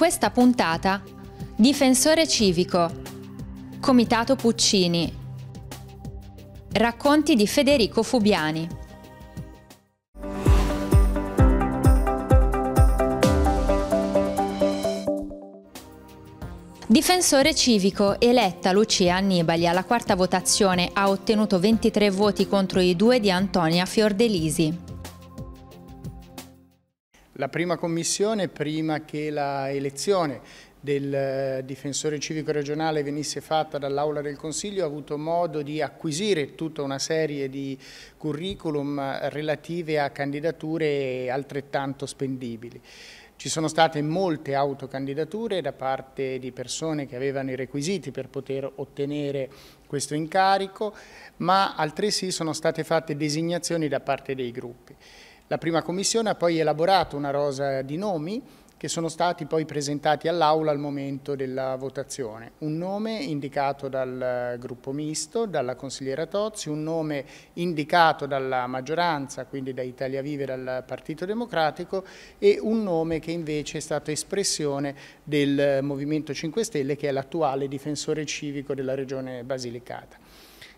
questa puntata Difensore civico Comitato Puccini Racconti di Federico Fubiani Difensore civico eletta Lucia Annibali alla quarta votazione ha ottenuto 23 voti contro i due di Antonia Fiordelisi la prima commissione prima che la elezione del eh, difensore civico regionale venisse fatta dall'Aula del Consiglio ha avuto modo di acquisire tutta una serie di curriculum eh, relative a candidature altrettanto spendibili. Ci sono state molte autocandidature da parte di persone che avevano i requisiti per poter ottenere questo incarico, ma altresì sono state fatte designazioni da parte dei gruppi. La prima commissione ha poi elaborato una rosa di nomi che sono stati poi presentati all'Aula al momento della votazione. Un nome indicato dal eh, gruppo misto, dalla consigliera Tozzi, un nome indicato dalla maggioranza, quindi da Italia Vive e dal Partito Democratico e un nome che invece è stato espressione del Movimento 5 Stelle che è l'attuale difensore civico della Regione Basilicata.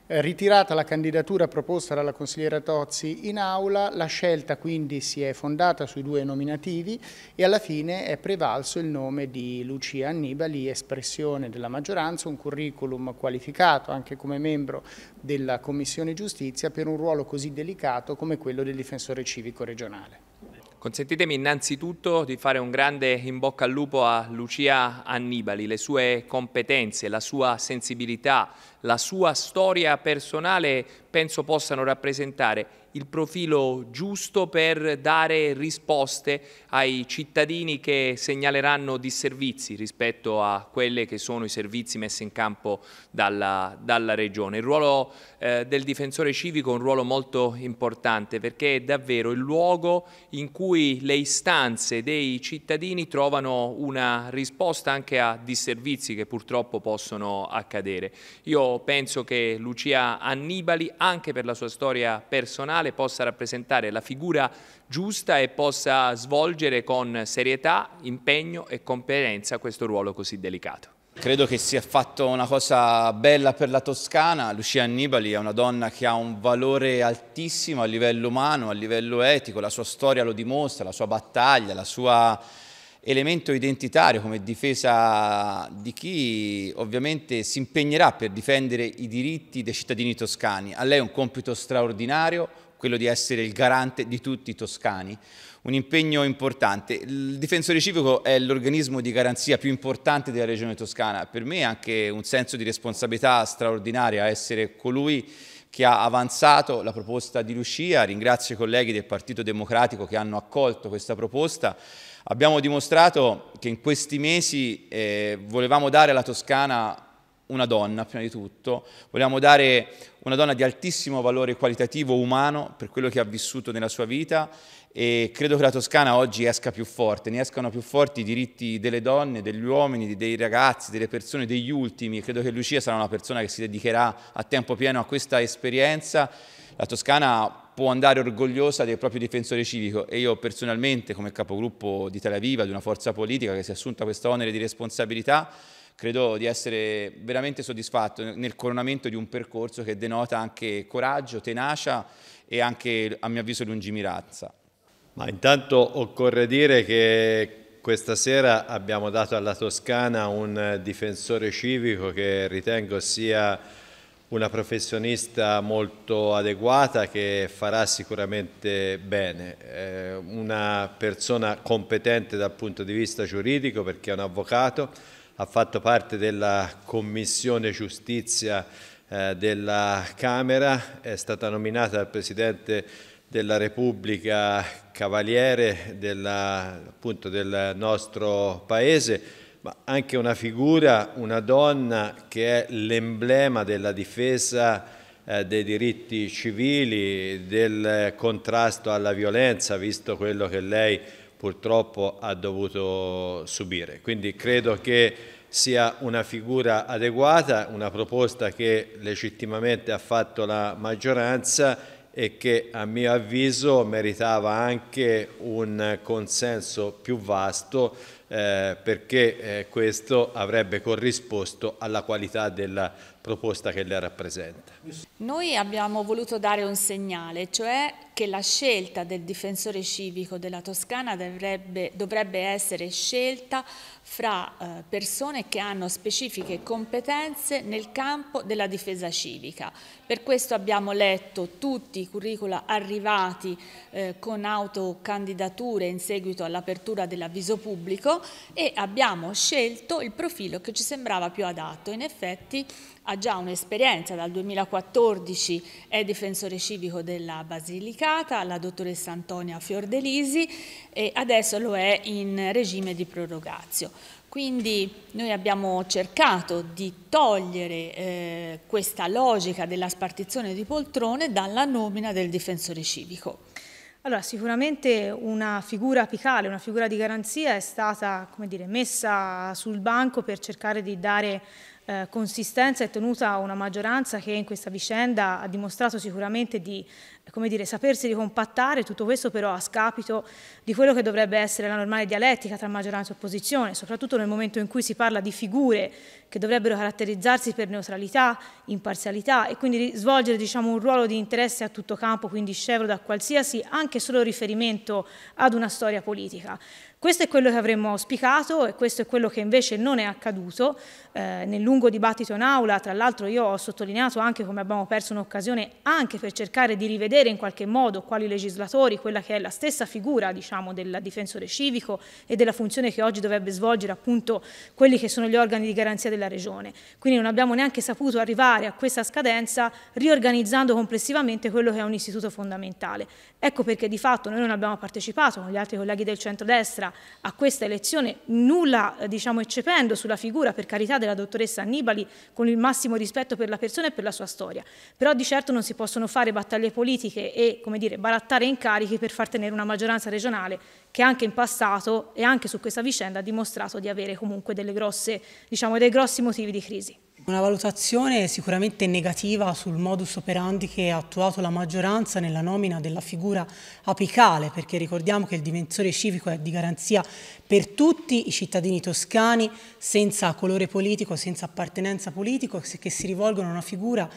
Eh, ritirata la candidatura proposta dalla consigliera Tozzi in aula, la scelta quindi si è fondata sui due nominativi e alla fine è prevalso il nome di Lucia Annibali, espressione della maggioranza, un curriculum qualificato anche come membro della Commissione Giustizia per un ruolo così delicato come quello del difensore civico regionale. Consentitemi innanzitutto di fare un grande in bocca al lupo a Lucia Annibali, le sue competenze, la sua sensibilità, la sua storia personale penso possano rappresentare il profilo giusto per dare risposte ai cittadini che segnaleranno disservizi rispetto a quelli che sono i servizi messi in campo dalla, dalla Regione. Il ruolo eh, del difensore civico un ruolo molto importante perché è davvero il luogo in cui le istanze dei cittadini trovano una risposta anche a disservizi che purtroppo possono accadere. Io penso che Lucia Annibali, anche per la sua storia personale, possa rappresentare la figura giusta e possa svolgere con serietà, impegno e competenza questo ruolo così delicato. Credo che sia fatto una cosa bella per la Toscana. Lucia Annibali è una donna che ha un valore altissimo a livello umano, a livello etico, la sua storia lo dimostra, la sua battaglia, la sua elemento identitario come difesa di chi ovviamente si impegnerà per difendere i diritti dei cittadini toscani. A lei è un compito straordinario, quello di essere il garante di tutti i toscani, un impegno importante. Il difensore civico è l'organismo di garanzia più importante della regione toscana, per me è anche un senso di responsabilità straordinaria essere colui che ha avanzato la proposta di Lucia, ringrazio i colleghi del Partito Democratico che hanno accolto questa proposta, abbiamo dimostrato che in questi mesi eh, volevamo dare alla Toscana una donna prima di tutto, vogliamo dare una donna di altissimo valore qualitativo umano per quello che ha vissuto nella sua vita e credo che la Toscana oggi esca più forte, ne escano più forti i diritti delle donne, degli uomini, dei ragazzi, delle persone, degli ultimi. Credo che Lucia sarà una persona che si dedicherà a tempo pieno a questa esperienza. La Toscana può andare orgogliosa del proprio difensore civico e io personalmente come capogruppo di Tel Aviv, di una forza politica che si è assunta questo onere di responsabilità, credo di essere veramente soddisfatto nel coronamento di un percorso che denota anche coraggio, tenacia e anche, a mio avviso, lungimiranza. Ma intanto occorre dire che questa sera abbiamo dato alla Toscana un difensore civico che ritengo sia una professionista molto adeguata che farà sicuramente bene, eh, una persona competente dal punto di vista giuridico perché è un avvocato, ha fatto parte della Commissione Giustizia eh, della Camera, è stata nominata dal Presidente della Repubblica Cavaliere della, appunto, del nostro Paese, ma anche una figura, una donna che è l'emblema della difesa eh, dei diritti civili, del contrasto alla violenza, visto quello che lei purtroppo ha dovuto subire. Quindi credo che sia una figura adeguata, una proposta che legittimamente ha fatto la maggioranza e che a mio avviso meritava anche un consenso più vasto eh, perché eh, questo avrebbe corrisposto alla qualità della proposta che le rappresenta. Noi abbiamo voluto dare un segnale, cioè che la scelta del difensore civico della Toscana dovrebbe, dovrebbe essere scelta fra eh, persone che hanno specifiche competenze nel campo della difesa civica. Per questo abbiamo letto tutti i curricula arrivati eh, con autocandidature in seguito all'apertura dell'avviso pubblico e abbiamo scelto il profilo che ci sembrava più adatto. In effetti ha già un'esperienza, dal 2014 è difensore civico della Basilicata, la dottoressa Antonia Fiordelisi e adesso lo è in regime di prorogazio. Quindi noi abbiamo cercato di togliere eh, questa logica della spartizione di poltrone dalla nomina del difensore civico. Allora, sicuramente una figura apicale, una figura di garanzia è stata dire, messa sul banco per cercare di dare eh, consistenza e tenuta una maggioranza che in questa vicenda ha dimostrato sicuramente di come dire, sapersi ricompattare, tutto questo però a scapito di quello che dovrebbe essere la normale dialettica tra maggioranza e opposizione, soprattutto nel momento in cui si parla di figure che dovrebbero caratterizzarsi per neutralità, imparzialità e quindi svolgere diciamo, un ruolo di interesse a tutto campo, quindi scevro da qualsiasi anche solo riferimento ad una storia politica. Questo è quello che avremmo auspicato e questo è quello che invece non è accaduto. Eh, nel lungo dibattito in aula, tra l'altro io ho sottolineato anche come abbiamo perso un'occasione anche per cercare di rivedere in qualche modo quali legislatori, quella che è la stessa figura diciamo, del difensore civico e della funzione che oggi dovrebbe svolgere appunto quelli che sono gli organi di garanzia della Regione. Quindi non abbiamo neanche saputo arrivare a questa scadenza riorganizzando complessivamente quello che è un istituto fondamentale. Ecco perché di fatto noi non abbiamo partecipato con gli altri colleghi del centrodestra a questa elezione, nulla eh, diciamo eccependo sulla figura per carità della dottoressa Annibali con il massimo rispetto per la persona e per la sua storia, però di certo non si possono fare battaglie politiche e come dire, barattare incarichi per far tenere una maggioranza regionale che anche in passato e anche su questa vicenda ha dimostrato di avere comunque grosse, diciamo, dei grossi motivi di crisi. Una valutazione sicuramente negativa sul modus operandi che ha attuato la maggioranza nella nomina della figura apicale, perché ricordiamo che il dimensore civico è di garanzia per tutti i cittadini toscani, senza colore politico, senza appartenenza politica, che si rivolgono a una figura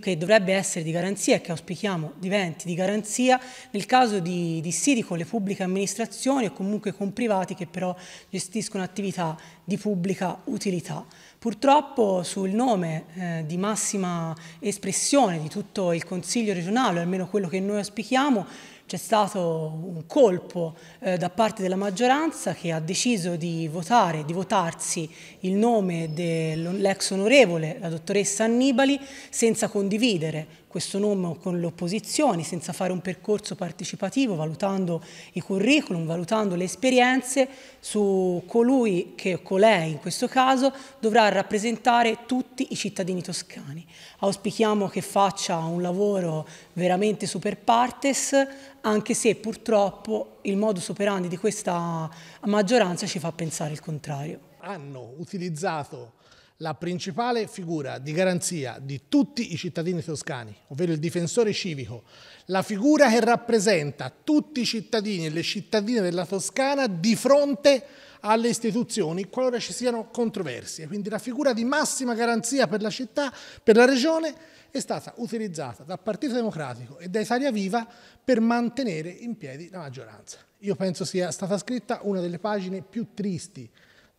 che dovrebbe essere di garanzia e che auspichiamo diventi di garanzia nel caso di dissidi con le pubbliche amministrazioni o comunque con privati che però gestiscono attività di pubblica utilità. Purtroppo sul nome eh, di massima espressione di tutto il Consiglio regionale, almeno quello che noi auspichiamo, c'è stato un colpo eh, da parte della maggioranza che ha deciso di votare, di votarsi il nome dell'ex onorevole, la dottoressa Annibali, senza condividere questo nome con le opposizioni, senza fare un percorso partecipativo, valutando i curriculum, valutando le esperienze su colui che, colei in questo caso, dovrà rappresentare tutti i cittadini toscani. Auspichiamo che faccia un lavoro veramente super partes, anche se purtroppo il modus operandi di questa maggioranza ci fa pensare il contrario. Hanno utilizzato la principale figura di garanzia di tutti i cittadini toscani, ovvero il difensore civico, la figura che rappresenta tutti i cittadini e le cittadine della Toscana di fronte alle istituzioni qualora ci siano controversie. Quindi la figura di massima garanzia per la città, per la regione, è stata utilizzata dal Partito Democratico e da Italia Viva per mantenere in piedi la maggioranza. Io penso sia stata scritta una delle pagine più tristi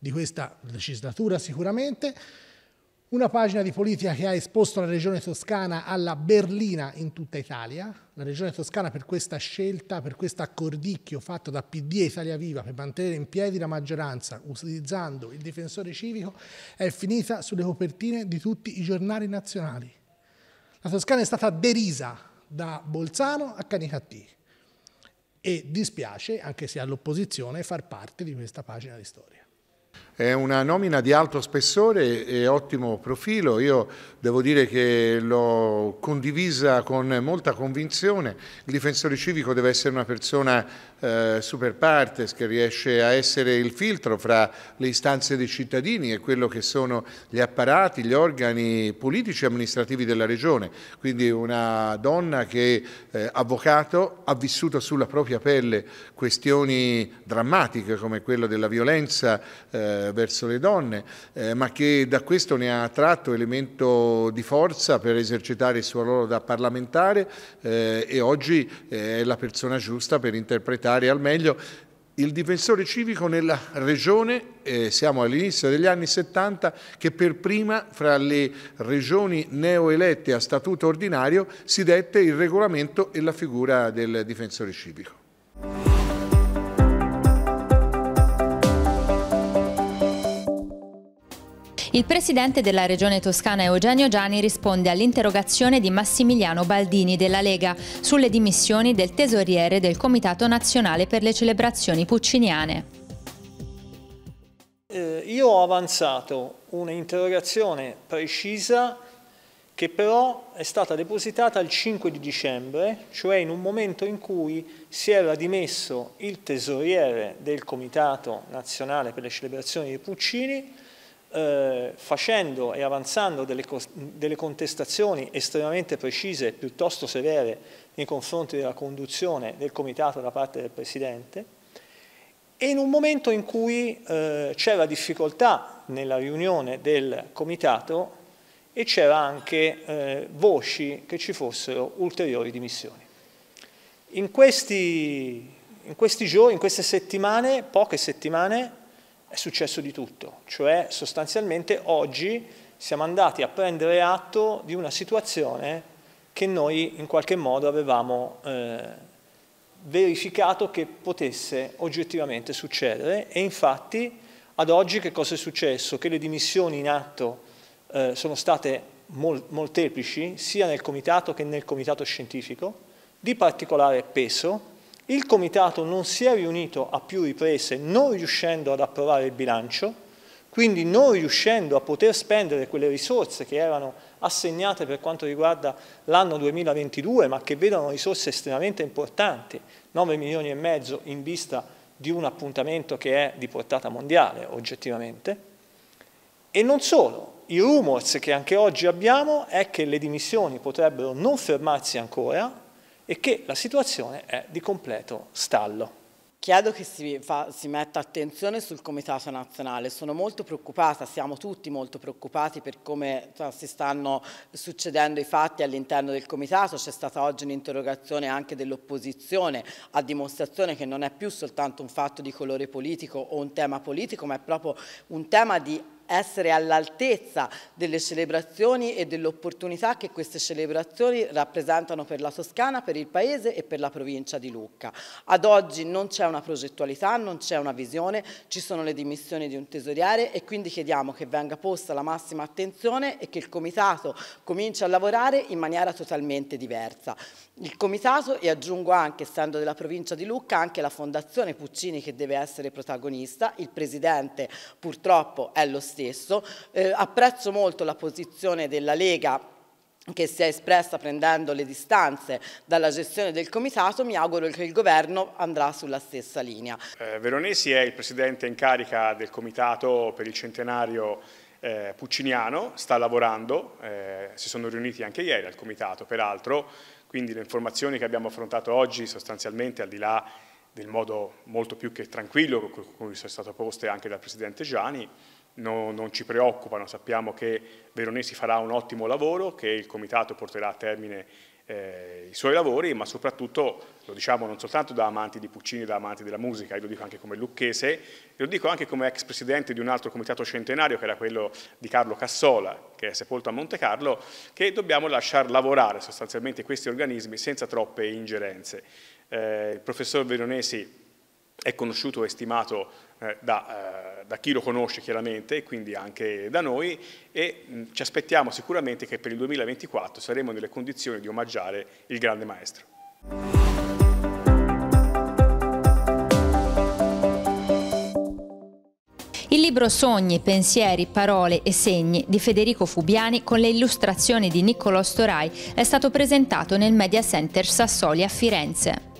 di questa legislatura sicuramente, una pagina di politica che ha esposto la regione toscana alla berlina in tutta Italia, la regione toscana per questa scelta, per questo accordicchio fatto da PD e Italia Viva per mantenere in piedi la maggioranza utilizzando il difensore civico, è finita sulle copertine di tutti i giornali nazionali. La Toscana è stata derisa da Bolzano a Canicattì e dispiace, anche se all'opposizione, far parte di questa pagina di storia. È una nomina di alto spessore e ottimo profilo, io devo dire che l'ho condivisa con molta convinzione. Il difensore civico deve essere una persona eh, super partes che riesce a essere il filtro fra le istanze dei cittadini e quello che sono gli apparati, gli organi politici e amministrativi della Regione. Quindi una donna che, eh, avvocato, ha vissuto sulla propria pelle questioni drammatiche come quella della violenza eh, eh, verso le donne, eh, ma che da questo ne ha tratto elemento di forza per esercitare il suo ruolo da parlamentare eh, e oggi è la persona giusta per interpretare al meglio il difensore civico nella regione, eh, siamo all'inizio degli anni 70, che per prima fra le regioni neoelette a statuto ordinario si dette il regolamento e la figura del difensore civico. Il presidente della regione toscana Eugenio Gianni risponde all'interrogazione di Massimiliano Baldini della Lega sulle dimissioni del tesoriere del Comitato Nazionale per le Celebrazioni Pucciniane. Eh, io ho avanzato un'interrogazione precisa che però è stata depositata il 5 di dicembre, cioè in un momento in cui si era dimesso il tesoriere del Comitato Nazionale per le Celebrazioni dei Puccini eh, facendo e avanzando delle, delle, contestazioni estremamente precise, piuttosto severe, nei confronti della conduzione del Comitato da parte del Presidente, e in un momento in cui eh, c'era difficoltà nella riunione del Comitato e c'era anche eh, voci che ci fossero ulteriori dimissioni. In questi, in questi giorni, in queste settimane, poche settimane, è successo di tutto, cioè sostanzialmente oggi siamo andati a prendere atto di una situazione che noi in qualche modo avevamo eh, verificato che potesse oggettivamente succedere e infatti ad oggi che cosa è successo? Che le dimissioni in atto eh, sono state mol molteplici sia nel comitato che nel comitato scientifico, di particolare peso, il Comitato non si è riunito a più riprese, non riuscendo ad approvare il bilancio, quindi non riuscendo a poter spendere quelle risorse che erano assegnate per quanto riguarda l'anno 2022, ma che vedono risorse estremamente importanti, 9 milioni e mezzo in vista di un appuntamento che è di portata mondiale oggettivamente. E non solo, i rumors che anche oggi abbiamo è che le dimissioni potrebbero non fermarsi ancora, e che la situazione è di completo stallo. Chiedo che si, fa, si, metta attenzione sul Comitato Nazionale, sono molto preoccupata, siamo tutti molto preoccupati per come cioè, si stanno succedendo i fatti all'interno del Comitato, c'è stata oggi un'interrogazione anche dell'opposizione a dimostrazione che non è più soltanto un fatto di colore politico o un tema politico ma è proprio un tema di essere all'altezza delle celebrazioni e dell'opportunità che queste celebrazioni rappresentano per la Toscana, per il Paese e per la provincia di Lucca. Ad oggi non c'è una progettualità, non c'è una visione, ci sono le dimissioni di un tesoriere e quindi chiediamo che venga posta la massima attenzione e che il Comitato cominci a lavorare in maniera totalmente diversa. Il Comitato, e aggiungo anche, essendo della provincia di Lucca, anche la Fondazione Puccini che deve essere protagonista, il Presidente purtroppo è lo stesso stesso. Eh, apprezzo molto la posizione della Lega che si è espressa prendendo le distanze dalla gestione del comitato, mi auguro che il governo andrà sulla stessa linea. Eh, Veronesi è il presidente in carica del comitato per il centenario eh, Pucciniano, sta lavorando, eh, si sono riuniti anche ieri al comitato peraltro, quindi le informazioni che abbiamo affrontato oggi sostanzialmente al di là del modo molto più che tranquillo con cui sono state poste anche dal presidente Gianni, no, non ci preoccupano, sappiamo che Veronesi farà un ottimo lavoro, che il Comitato porterà a termine eh, i suoi lavori, ma soprattutto, lo diciamo non soltanto da amanti di Puccini, da amanti della musica, io lo dico anche come lucchese, lo dico anche come ex presidente di un altro comitato centenario, che era quello di Carlo Cassola, che è sepolto a Monte Carlo, che dobbiamo lasciar lavorare sostanzialmente questi organismi senza troppe ingerenze. Eh, il professor Veronesi è conosciuto e stimato eh, da, eh, da, chi lo conosce chiaramente e quindi anche da noi e mh, mm, ci aspettiamo sicuramente che per il 2024 saremo nelle condizioni di omaggiare il grande maestro. Il libro Sogni, pensieri, parole e segni di Federico Fubiani con le illustrazioni di Niccolò Storai è stato presentato nel Media Center Sassoli a Firenze.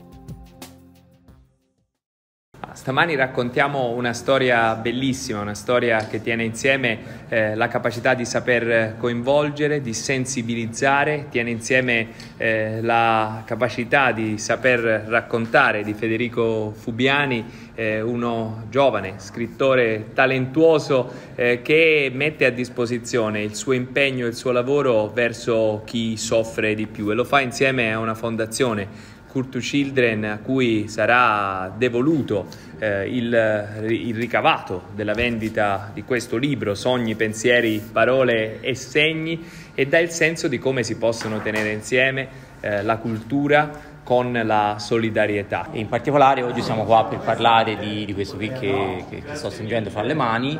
Stamani raccontiamo una storia bellissima, una storia che tiene insieme eh, la capacità di saper coinvolgere, di sensibilizzare, tiene insieme eh, la capacità di saper raccontare di Federico Fubiani, eh, uno giovane scrittore talentuoso eh, che mette a disposizione il suo impegno e il suo lavoro verso chi soffre di più e lo fa insieme a una fondazione School to Children a cui sarà devoluto eh, il, il, ricavato della vendita di questo libro, Sogni, pensieri, parole e segni, e dà il senso di come si possono tenere insieme eh, la cultura con la solidarietà. In particolare oggi siamo qua per parlare di, di questo qui che, che, che sto stringendo fra le mani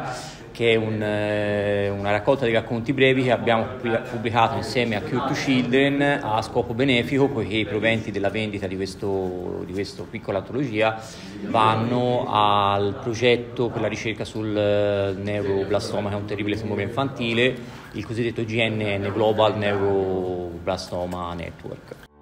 che è un, eh, una raccolta di racconti brevi che abbiamo pubblicato insieme a Cure to Children a scopo benefico, poiché i proventi della vendita di, questo, di questa piccola antologia vanno al progetto per la ricerca sul eh, neuroblastoma, che è un terribile tumore infantile, il cosiddetto GNN Global Neuroblastoma Network.